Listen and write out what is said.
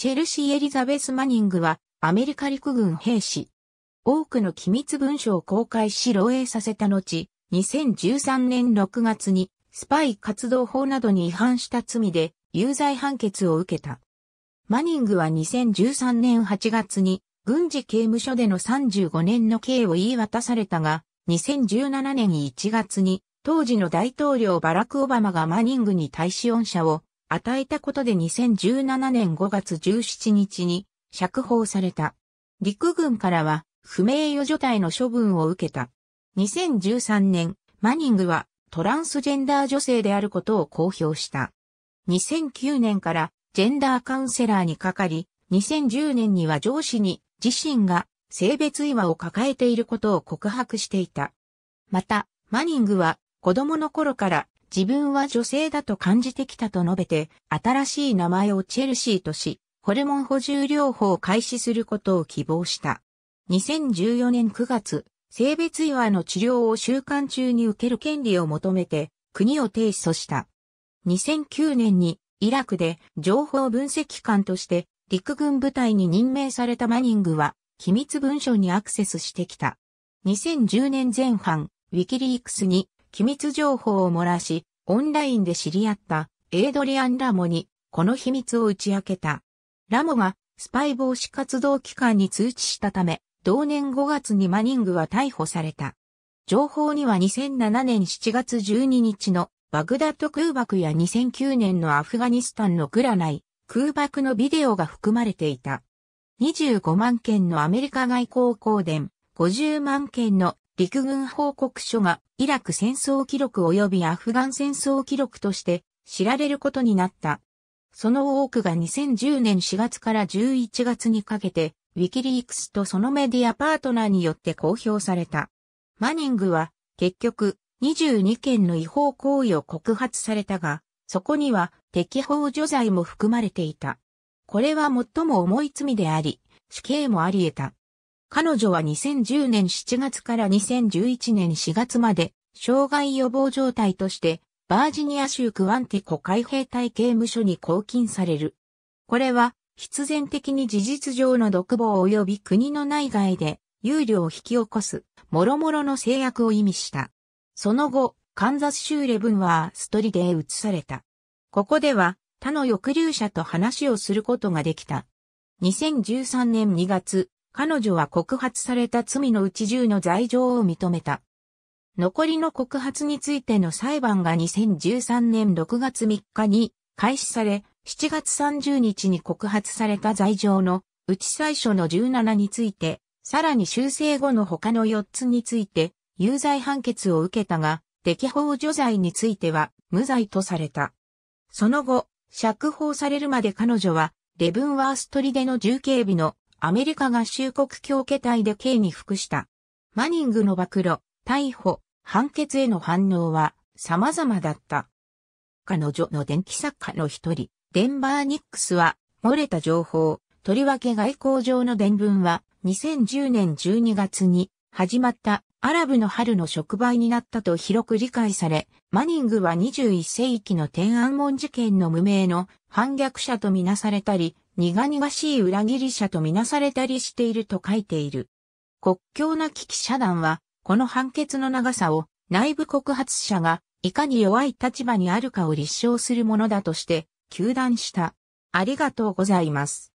チェルシー・エリザベス・マニングはアメリカ陸軍兵士。多くの機密文書を公開し漏洩させた後、2013年6月にスパイ活動法などに違反した罪で有罪判決を受けた。マニングは2013年8月に軍事刑務所での35年の刑を言い渡されたが、2017年1月に当時の大統領バラク・オバマがマニングに対し恩赦を与えたことで2017年5月17日に釈放された。陸軍からは不名誉除隊の処分を受けた。2013年、マニングはトランスジェンダー女性であることを公表した。2009年からジェンダーカウンセラーにかかり、2010年には上司に自身が性別違和を抱えていることを告白していた。また、マニングは子供の頃から自分は女性だと感じてきたと述べて、新しい名前をチェルシーとし、ホルモン補充療法を開始することを希望した。2014年9月、性別違和の治療を習慣中に受ける権利を求めて、国を提訴した。2009年に、イラクで情報分析官として陸軍部隊に任命されたマニングは、機密文書にアクセスしてきた。2010年前半、ウィキリークスに機密情報を漏らし、オンラインで知り合ったエイドリアン・ラモにこの秘密を打ち明けた。ラモがスパイ防止活動機関に通知したため、同年5月にマニングは逮捕された。情報には2007年7月12日のバグダッド空爆や2009年のアフガニスタンのグラナイ空爆のビデオが含まれていた。25万件のアメリカ外交公伝、50万件の陸軍報告書がイラク戦争記録及びアフガン戦争記録として知られることになった。その多くが2010年4月から11月にかけて、ウィキリークスとそのメディアパートナーによって公表された。マニングは、結局、22件の違法行為を告発されたが、そこには、適法除罪も含まれていた。これは最も重い罪であり、死刑もあり得た。彼女は2010年7月から2011年4月まで、障害予防状態として、バージニア州クワンティコ海兵隊刑務所に拘禁される。これは、必然的に事実上の独房及び国の内外で、憂慮を引き起こす、諸々の制約を意味した。その後、カンザス州レブンはストリデへ移された。ここでは、他の抑留者と話をすることができた。2013年2月、彼女は告発された罪のうち10の罪状を認めた。残りの告発についての裁判が2013年6月3日に開始され、7月30日に告発された罪状のうち最初の17について、さらに修正後の他の4つについて、有罪判決を受けたが、適法除罪については無罪とされた。その後、釈放されるまで彼女は、レブンワーストリでの重警備のアメリカ合衆国協議体で刑に服した。マニングの暴露、逮捕、判決への反応は様々だった。彼女の電気作家の一人、デンバー・ニックスは、漏れた情報、とりわけ外交上の伝聞は、2010年12月に始まったアラブの春の触媒になったと広く理解され、マニングは21世紀の天安門事件の無名の反逆者とみなされたり、苦々しい裏切り者とみなされたりしていると書いている。国境な危機者団は、この判決の長さを内部告発者がいかに弱い立場にあるかを立証するものだとして、求断した。ありがとうございます。